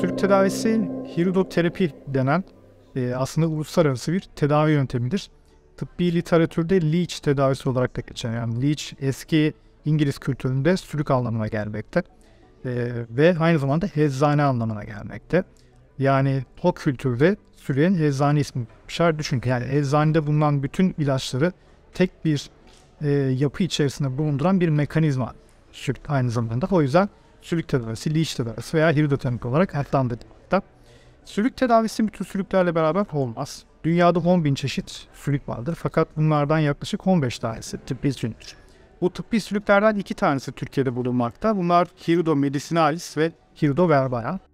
Sülük tedavisi hiridoterapi denen e, aslında uluslararası bir tedavi yöntemidir. Tıbbi literatürde leech tedavisi olarak da geçer. Yani leech eski İngiliz kültüründe sülük anlamına gelmekte. E, ve aynı zamanda hezane anlamına gelmekte. Yani o kültürde sürüyen eczane ismi şer düşün ki yani eczanede bulunan bütün ilaçları tek bir e, yapı içerisinde bulunduran bir mekanizma sürük aynı zamanda. O yüzden sülük tedavisi, leash tedavisi veya hirdotonik olarak adlandırılmakta. Sülük tedavisi bütün sülüklerle beraber olmaz. Dünyada 10 bin çeşit sülük vardır fakat bunlardan yaklaşık 15 tanesi tıbbi sülüktür. Bu tıbbi sülüklerden iki tanesi Türkiye'de bulunmakta. Bunlar hirudo medicinalis ve hirudo verbaya.